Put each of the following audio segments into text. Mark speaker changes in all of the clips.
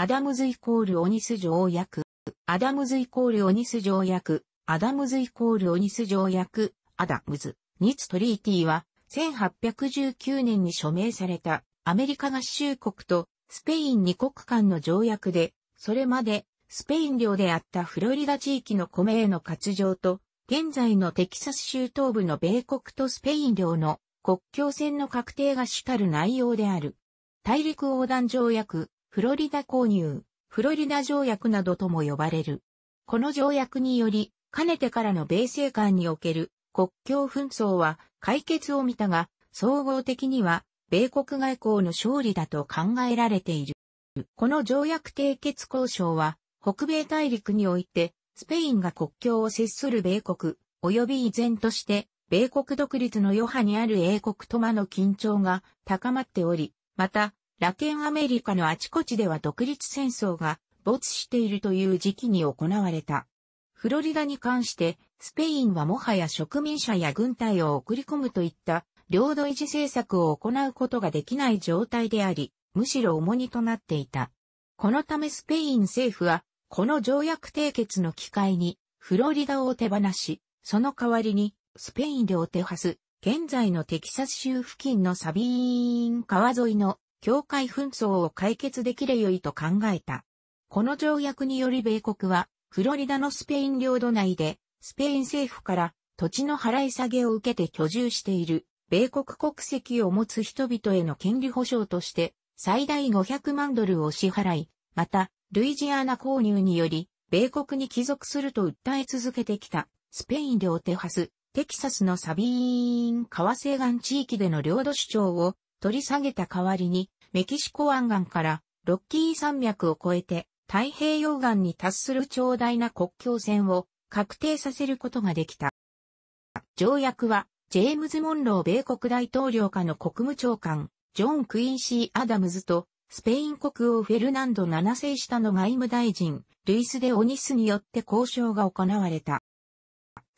Speaker 1: アダムズイコールオニス条約、アダムズイコールオニス条約、アダムズイコールオニス条約、アダムズ、ニツトリーティーは、1819年に署名された、アメリカ合衆国と、スペイン2国間の条約で、それまで、スペイン領であったフロリダ地域の米への割譲と、現在のテキサス州東部の米国とスペイン領の国境線の確定が主たる内容である。大陸横断条約、フロリダ購入、フロリダ条約などとも呼ばれる。この条約により、かねてからの米政間における国境紛争は解決を見たが、総合的には米国外交の勝利だと考えられている。この条約締結交渉は、北米大陸において、スペインが国境を接する米国、及び依然として、米国独立の余波にある英国とまの緊張が高まっており、また、ラテンアメリカのあちこちでは独立戦争が没しているという時期に行われた。フロリダに関して、スペインはもはや植民者や軍隊を送り込むといった領土維持政策を行うことができない状態であり、むしろ重荷となっていた。このためスペイン政府は、この条約締結の機会に、フロリダを手放し、その代わりに、スペイン領手はス、現在のテキサス州付近のサビーン川沿いの境界紛争を解決できれよいと考えた。この条約により米国は、フロリダのスペイン領土内で、スペイン政府から土地の払い下げを受けて居住している、米国国籍を持つ人々への権利保障として、最大500万ドルを支払い、また、ルイジアナ購入により、米国に帰属すると訴え続けてきた、スペイン領テハス、テキサスのサビーン川西岸地域での領土主張を取り下げた代わりに、メキシコ湾岸からロッキー山脈を越えて太平洋岸に達する長大な国境線を確定させることができた。条約は、ジェームズ・モンロー米国大統領下の国務長官、ジョン・クインシー・アダムズと、スペイン国王フェルナンド7世下の外務大臣、ルイス・デ・オニスによって交渉が行われた。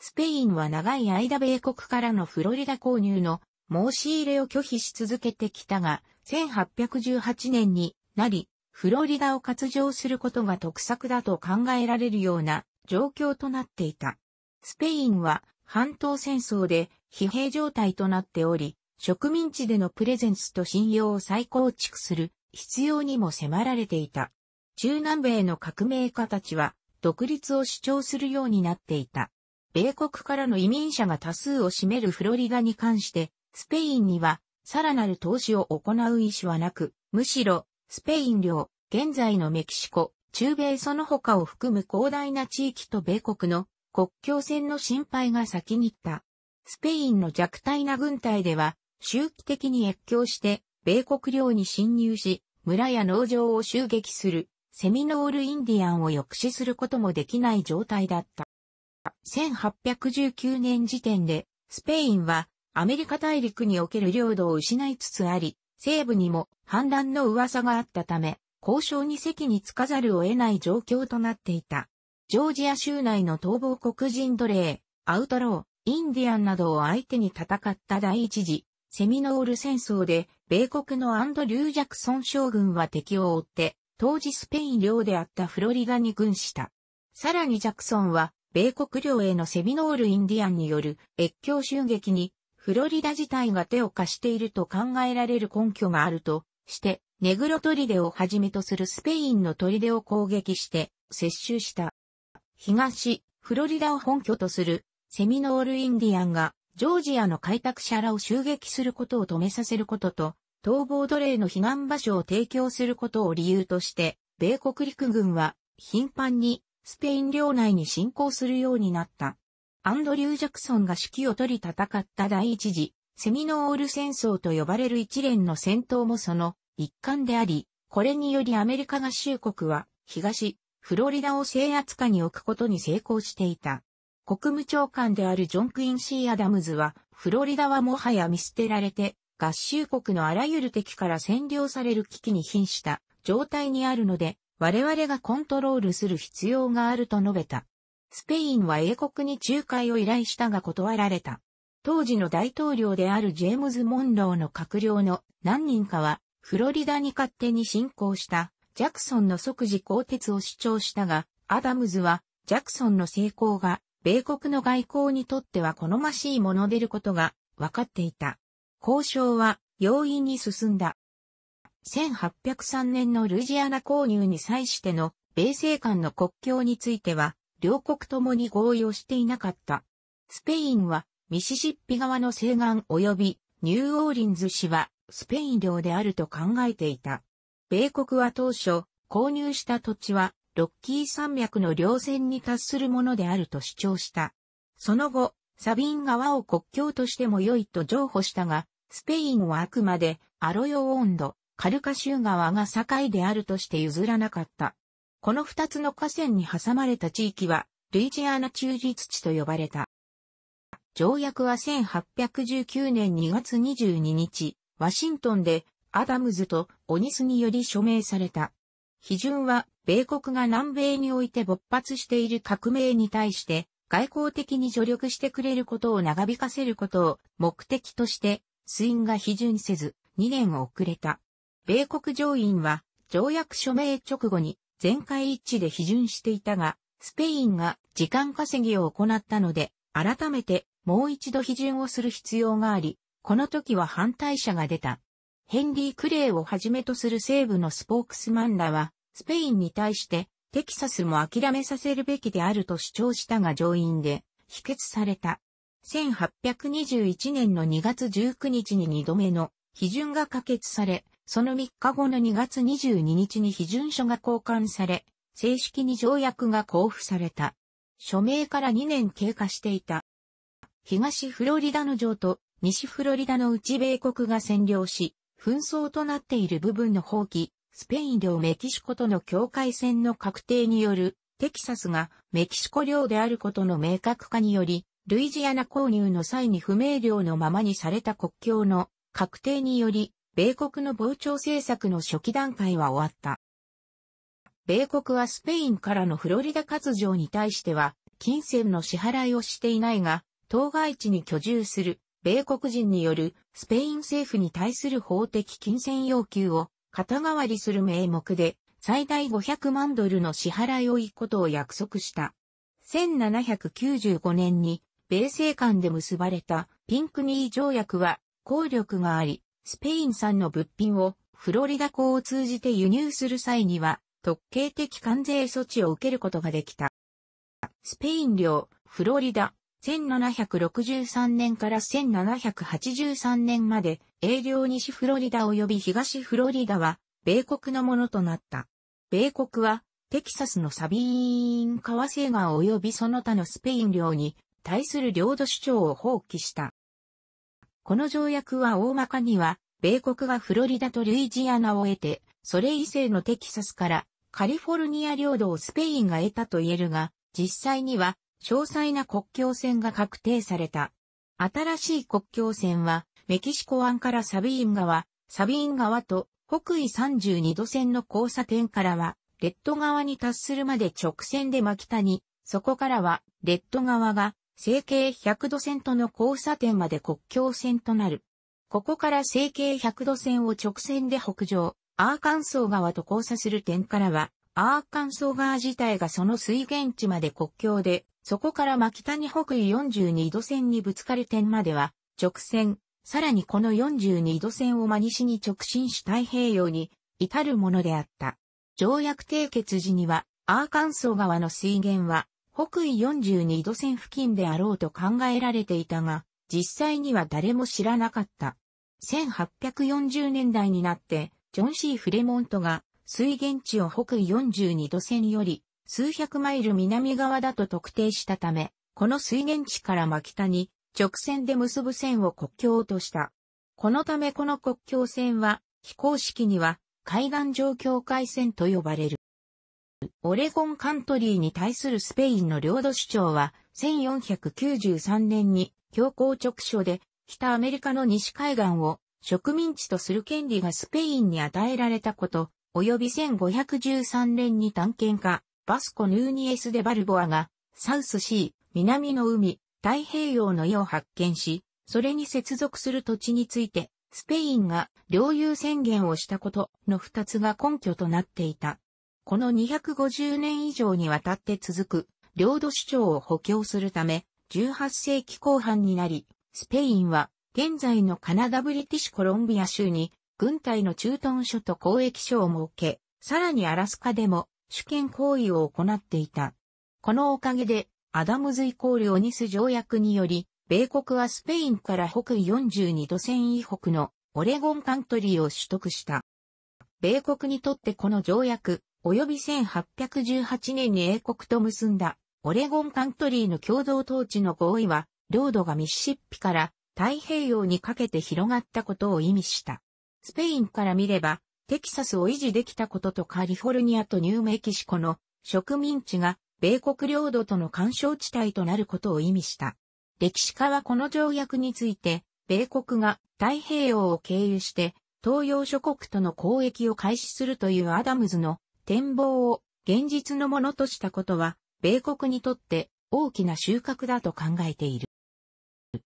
Speaker 1: スペインは長い間米国からのフロリダ購入の申し入れを拒否し続けてきたが、1818年になり、フロリダを割譲することが得策だと考えられるような状況となっていた。スペインは半島戦争で疲弊状態となっており、植民地でのプレゼンスと信用を再構築する必要にも迫られていた。中南米の革命家たちは独立を主張するようになっていた。米国からの移民者が多数を占めるフロリダに関してスペインには、さらなる投資を行う意思はなく、むしろ、スペイン領、現在のメキシコ、中米その他を含む広大な地域と米国の国境線の心配が先に行った。スペインの弱体な軍隊では、周期的に越境して、米国領に侵入し、村や農場を襲撃する、セミノールインディアンを抑止することもできない状態だった。1819年時点で、スペインはアメリカ大陸における領土を失いつつあり、西部にも反乱の噂があったため、交渉に席につかざるを得ない状況となっていた。ジョージア州内の逃亡黒人奴隷、アウトロー、インディアンなどを相手に戦った第一次、セミノール戦争で、米国のアンドリュー・ジャクソン将軍は敵を追って、当時スペイン領であったフロリダに軍した。さらにジャクソンは、米国領へのセミノール・インディアンによる越境襲撃にフロリダ自体が手を貸していると考えられる根拠があるとして、ネグロトリデをはじめとするスペインのトリデを攻撃して接収した。東、フロリダを本拠とするセミノールインディアンがジョージアの開拓者らを襲撃することを止めさせることと、逃亡奴隷の避難場所を提供することを理由として、米国陸軍は頻繁にスペイン領内に侵攻するようになった。アンドリュー・ジャクソンが指揮を取り戦った第一次、セミノール戦争と呼ばれる一連の戦闘もその一環であり、これによりアメリカ合衆国は東、フロリダを制圧下に置くことに成功していた。国務長官であるジョン・クイン・シー・アダムズは、フロリダはもはや見捨てられて、合衆国のあらゆる敵から占領される危機に瀕した状態にあるので、我々がコントロールする必要があると述べた。スペインは英国に仲介を依頼したが断られた。当時の大統領であるジェームズ・モンローの閣僚の何人かは、フロリダに勝手に侵攻したジャクソンの即時更迭を主張したが、アダムズはジャクソンの成功が米国の外交にとっては好ましいものでることが分かっていた。交渉は容易に進んだ。1803年のルジアナ購入に際しての米政官の国境については、両国ともに合意をしていなかった。スペインは、ミシシッピ側の西岸及び、ニューオーリンズ市は、スペイン領であると考えていた。米国は当初、購入した土地は、ロッキー山脈の稜線に達するものであると主張した。その後、サビン側を国境としても良いと譲歩したが、スペインはあくまで、アロヨ温度、カルカ州側が境であるとして譲らなかった。この二つの河川に挟まれた地域は、ルイジアナ中立地と呼ばれた。条約は1819年2月22日、ワシントンでアダムズとオニスにより署名された。批准は、米国が南米において勃発している革命に対して、外交的に助力してくれることを長引かせることを目的として、水印が批准せず、2年遅れた。米国上院は、条約署名直後に全会一致で批准していたが、スペインが時間稼ぎを行ったので、改めてもう一度批准をする必要があり、この時は反対者が出た。ヘンリー・クレイをはじめとする西部のスポークスマンらは、スペインに対してテキサスも諦めさせるべきであると主張したが上院で否決された。1821年の2月19日に2度目の批准が可決され、その3日後の2月22日に批准書が交換され、正式に条約が交付された。署名から2年経過していた。東フロリダの城と西フロリダの内米国が占領し、紛争となっている部分の放棄、スペイン領メキシコとの境界線の確定による、テキサスがメキシコ領であることの明確化により、ルイジアナ購入の際に不明瞭のままにされた国境の確定により、米国の膨張政策の初期段階は終わった。米国はスペインからのフロリダ割譲に対しては、金銭の支払いをしていないが、当該地に居住する米国人によるスペイン政府に対する法的金銭要求を肩代わりする名目で最大500万ドルの支払いを行くことを約束した。1795年に米政間で結ばれたピンクニー条約は効力があり、スペイン産の物品をフロリダ港を通じて輸入する際には特権的関税措置を受けることができた。スペイン領フロリダ1763年から1783年まで営業西フロリダ及び東フロリダは米国のものとなった。米国はテキサスのサビーン川西岸及びその他のスペイン領に対する領土主張を放棄した。この条約は大まかには、米国がフロリダとルイジアナを得て、それ以西のテキサスからカリフォルニア領土をスペインが得たと言えるが、実際には詳細な国境線が確定された。新しい国境線は、メキシコ湾からサビーン川、サビーン川と北緯32度線の交差点からは、レッド側に達するまで直線で巻き谷、そこからは、レッド側が成形100度線との交差点まで国境線となる。ここから成形100度線を直線で北上、アーカンソー川と交差する点からは、アーカンソー川自体がその水源地まで国境で、そこから真北に北緯42度線にぶつかる点までは、直線、さらにこの42度線を真西に直進し太平洋に至るものであった。条約締結時には、アーカンソー川の水源は、北緯42度線付近であろうと考えられていたが、実際には誰も知らなかった。1840年代になって、ジョン・シー・フレモントが水源地を北緯42度線より数百マイル南側だと特定したため、この水源地から真北に直線で結ぶ線を国境とした。このためこの国境線は非公式には海岸上境界線と呼ばれる。オレゴンカントリーに対するスペインの領土主張は、1493年に強行直書で、北アメリカの西海岸を植民地とする権利がスペインに与えられたこと、及び1513年に探検家、バスコ・ヌーニエス・デ・バルボアが、サウスシー、南の海、太平洋の絵を発見し、それに接続する土地について、スペインが領有宣言をしたことの二つが根拠となっていた。この250年以上にわたって続く領土主張を補強するため、18世紀後半になり、スペインは現在のカナダブリティッシュコロンビア州に軍隊の駐屯所と交易所を設け、さらにアラスカでも主権行為を行っていた。このおかげで、アダムズイコールオニス条約により、米国はスペインから北42度線以北のオレゴンカントリーを取得した。米国にとってこの条約、及び1818年に英国と結んだオレゴンカントリーの共同統治の合意は、領土がミシシッピから太平洋にかけて広がったことを意味した。スペインから見れば、テキサスを維持できたこととカリフォルニアとニューメキシコの植民地が米国領土との干渉地帯となることを意味した。歴史家はこの条約について、米国が太平洋を経由して東洋諸国との交易を開始するというアダムズの展望を現実のものとしたことは、米国にとって大きな収穫だと考えている。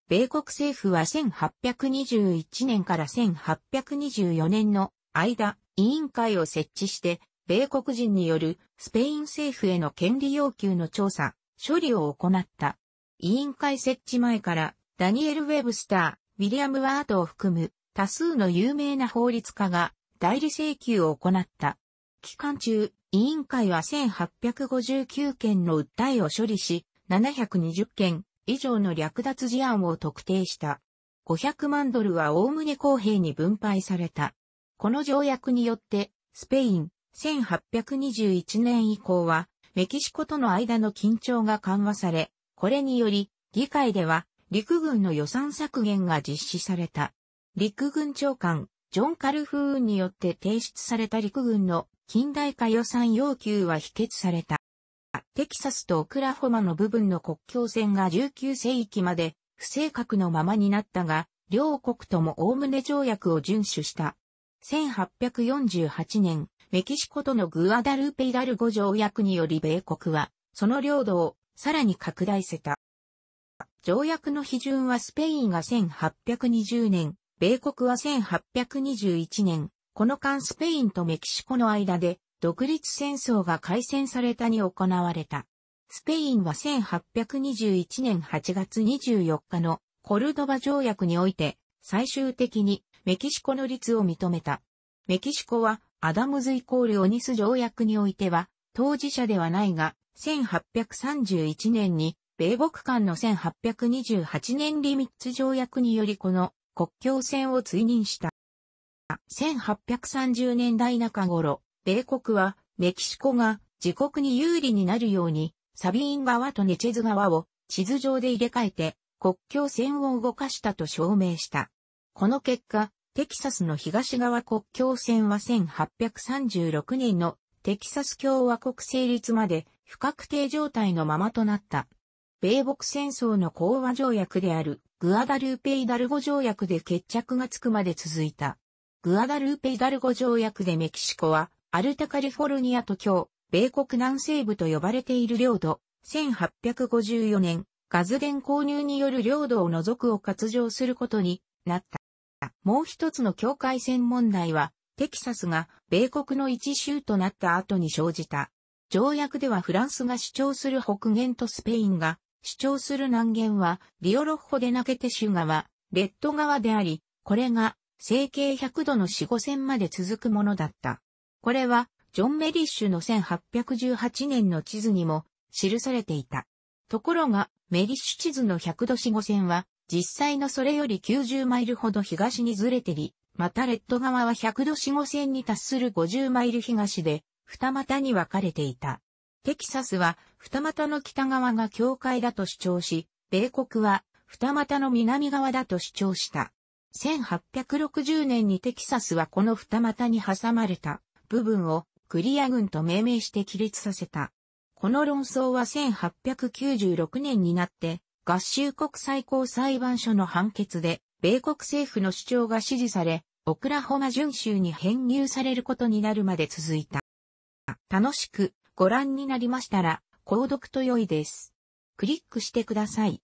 Speaker 1: 米国政府は1821年から1824年の間、委員会を設置して、米国人によるスペイン政府への権利要求の調査、処理を行った。委員会設置前から、ダニエル・ウェブスター、ウィリアム・ワートを含む多数の有名な法律家が代理請求を行った。期間中、委員会は1859件の訴えを処理し、720件以上の略奪事案を特定した。500万ドルはおおむね公平に分配された。この条約によって、スペイン、1821年以降は、メキシコとの間の緊張が緩和され、これにより、議会では、陸軍の予算削減が実施された。陸軍長官、ジョン・カルフーンによって提出された陸軍の近代化予算要求は否決された。テキサスとオクラホマの部分の国境線が19世紀まで不正確のままになったが、両国とも概ね条約を遵守した。1848年、メキシコとのグアダルーペイダルゴ条約により米国は、その領土をさらに拡大せた。条約の批准はスペインが1820年、米国は1821年、この間スペインとメキシコの間で独立戦争が開戦されたに行われた。スペインは1821年8月24日のコルドバ条約において最終的にメキシコの立を認めた。メキシコはアダムズイコールオニス条約においては当事者ではないが1831年に米国間の1828年リミッツ条約によりこの国境線を追認した。1830年代中頃、米国はメキシコが自国に有利になるように、サビーン川とネチェズ川を地図上で入れ替えて国境線を動かしたと証明した。この結果、テキサスの東側国境線は1836年のテキサス共和国成立まで不確定状態のままとなった。米北戦争の講和条約であるグアダルーペイダルゴ条約で決着がつくまで続いた。グアダルーペ・イダルゴ条約でメキシコは、アルタカリフォルニアと今日、米国南西部と呼ばれている領土、1854年、ガズン購入による領土を除くを割譲することになった。もう一つの境界線問題は、テキサスが米国の一州となった後に生じた。条約ではフランスが主張する北限とスペインが主張する南限はリオロッホでナケテ州側、レッド側であり、これが整形100度の4、5線まで続くものだった。これは、ジョン・メリッシュの1818年の地図にも記されていた。ところが、メリッシュ地図の100度死後線は、実際のそれより90マイルほど東にずれてり、またレッド側は100度死後線に達する50マイル東で、二股に分かれていた。テキサスは、二股の北側が境界だと主張し、米国は、二股の南側だと主張した。1860年にテキサスはこの二股に挟まれた部分をクリア軍と命名して起立させた。この論争は1896年になって合衆国最高裁判所の判決で米国政府の主張が支持され、オクラホマ準州に編入されることになるまで続いた。楽しくご覧になりましたら、購読と良いです。クリックしてください。